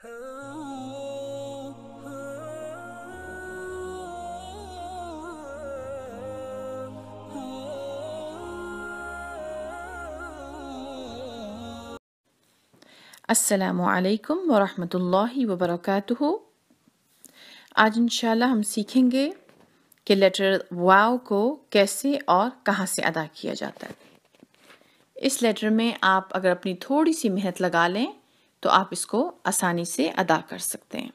असलकम वरहि वबरक आज इंशाल्लाह हम सीखेंगे कि लेटर वाव को कैसे और कहाँ से अदा किया जाता है इस लेटर में आप अगर अपनी थोड़ी सी मेहनत लगा लें तो आप इसको आसानी से अदा कर सकते हैं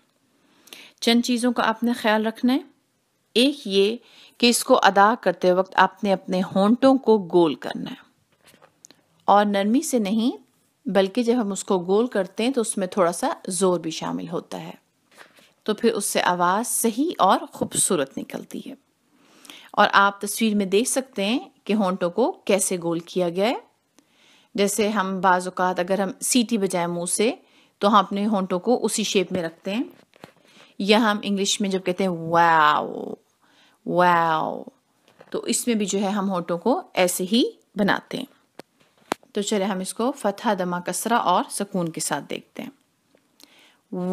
चंद चीज़ों का आपने ख्याल रखना है एक ये कि इसको अदा करते वक्त आपने अपने होंटों को गोल करना है और नरमी से नहीं बल्कि जब हम उसको गोल करते हैं तो उसमें थोड़ा सा ज़ोर भी शामिल होता है तो फिर उससे आवाज़ सही और ख़ूबसूरत निकलती है और आप तस्वीर में देख सकते हैं कि होंटों को कैसे गोल किया गया है जैसे हम बाज़ात अगर हम सीटी बजाय मुंह से तो हम अपने होंठों को उसी शेप में रखते हैं या हम इंग्लिश में जब कहते हैं वाओ वाओ तो इसमें भी जो है हम होंठों को ऐसे ही बनाते हैं तो चले हम इसको फतहा दमा कसरा और सकून के साथ देखते हैं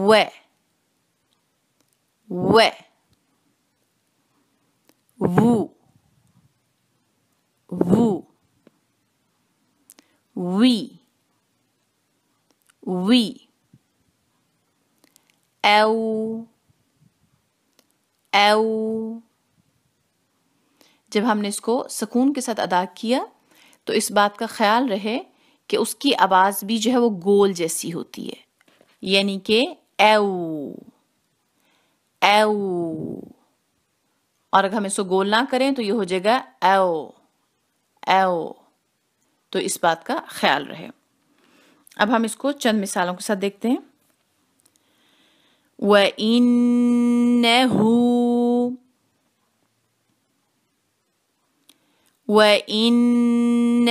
वे वे वू we we एव एव जब हमने इसको सुकून के साथ अदा किया तो इस बात का ख्याल रहे कि उसकी आवाज़ भी जो है वो गोल जैसी होती है यानी कि एउ एउ और अगर हम इसको गोल ना करें तो ये हो जाएगा एव एव तो इस बात का ख्याल रहे अब हम इसको चंद मिसालों के साथ देखते हैं व इन व इन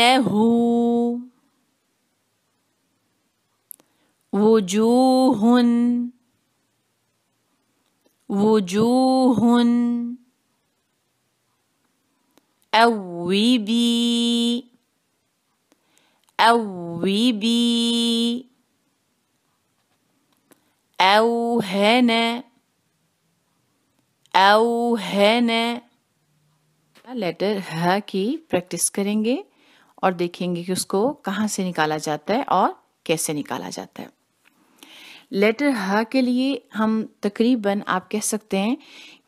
वजूहन वजूहन अवीबी أوبي أوهن أوهن लेटर ह की प्रैक्टिस करेंगे और देखेंगे कि उसको कहाँ से निकाला जाता है और कैसे निकाला जाता है लेटर ह के लिए हम तकरीबन आप कह सकते हैं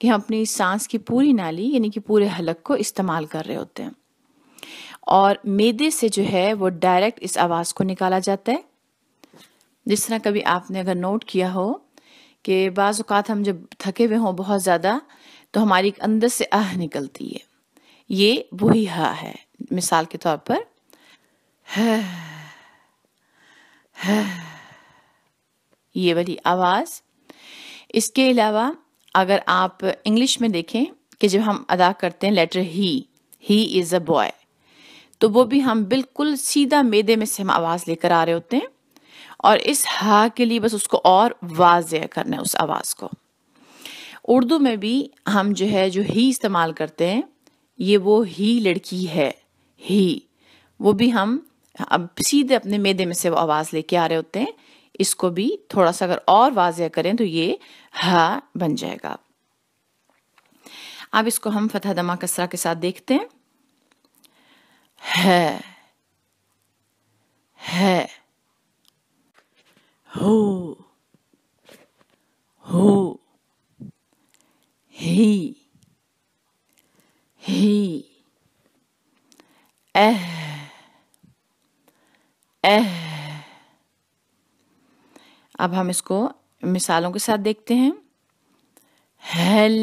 कि हम अपनी सांस की पूरी नाली यानी कि पूरे हलक को इस्तेमाल कर रहे होते हैं और मेदे से जो है वो डायरेक्ट इस आवाज़ को निकाला जाता है जिस तरह कभी आपने अगर नोट किया हो कि बाज़ात हम जब थके हुए हों बहुत ज़्यादा तो हमारी अंदर से आह निकलती है ये वही हा है मिसाल के तौर पर है, है, ये वाली आवाज़ इसके अलावा अगर आप इंग्लिश में देखें कि जब हम अदा करते हैं letter he he is a boy तो वो भी हम बिल्कुल सीधा मेदे में से हम आवाज़ लेकर आ रहे होते हैं और इस हा के लिए बस उसको और वाज करना है उस आवाज़ को उर्दू में भी हम जो है जो ही इस्तेमाल करते हैं ये वो ही लड़की है ही वो भी हम अब सीधे अपने मेदे में से वो आवाज़ लेके आ रहे होते हैं इसको भी थोड़ा सा अगर और वाज करें तो ये हा बन जाएगा अब इसको हम फतह दमा कसरा के साथ देखते हैं है है हो हो ही ही एह एह अब हम इसको मिसालों के साथ देखते हैं हेल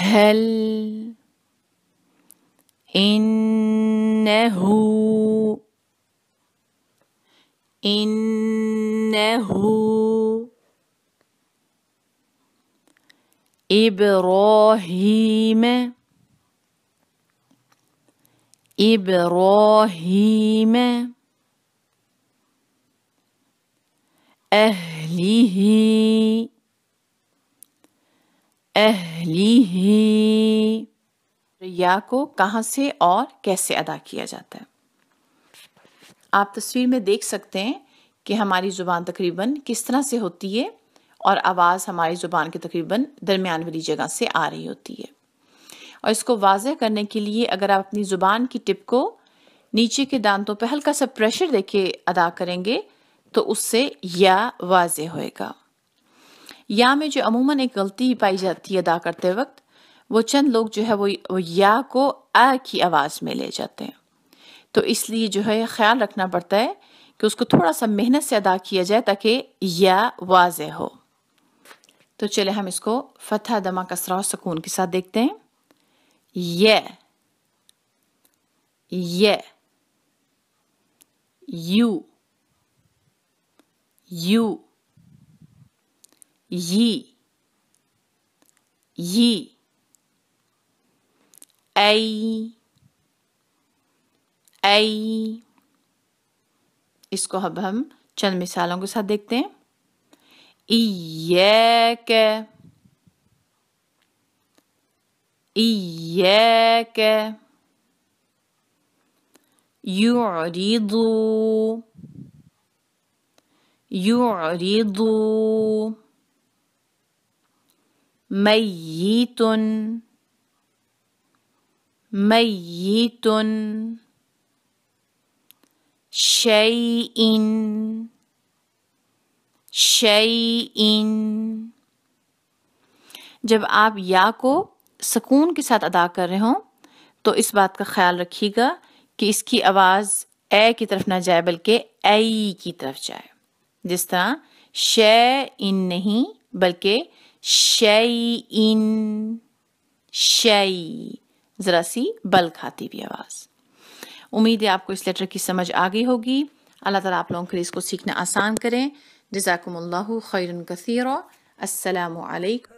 हेल إنه إنه إبراهيم إبراهيم أهله أهله या को कहा से और कैसे अदा किया जाता है आप तस्वीर में देख सकते हैं कि हमारी ज़ुबान तकरीबन किस तरह से होती है और आवाज़ हमारी ज़ुबान के तकरीबन दरमियान वाली जगह से आ रही होती है और इसको वाजह करने के लिए अगर आप अपनी ज़ुबान की टिप को नीचे के दांतों पर हल्का सा प्रेशर देके अदा करेंगे तो उससे या वाज होएगा या में जो अमूमन एक गलती पाई जाती है अदा करते वक्त वो चंद लोग जो है वो, या को आ की आवाज़ में ले जाते हैं तो इसलिए जो है ख्याल रखना पड़ता है कि उसको थोड़ा सा मेहनत से अदा किया जाए ताकि या वाज हो तो चले हम इसको फतह दमा कसरा और सुकून के साथ देखते हैं ये ये यू यू यी यी A A इसको अब हम चंद मिसालों के साथ देखते हैं इयैक इयैक युरिदू युरिदू मय्यितुन ميت شيء شيء जब आप या को सुकून के साथ अदा कर रहे हो तो इस बात का ख्याल रखिएगा कि इसकी आवाज़ ए की तरफ ना जाए बल्कि ऐ की तरफ जाए जिस तरह शे इन नहीं बल्कि शे इन शई ज़रा सी बल खाती हुई आवाज़ उम्मीद है आपको इस लेटर की समझ आ गई होगी अल्लाह ताला आप लोगों के लिए इसको सीखना आसान करें जजाकम्ला खैरन कसर असलकम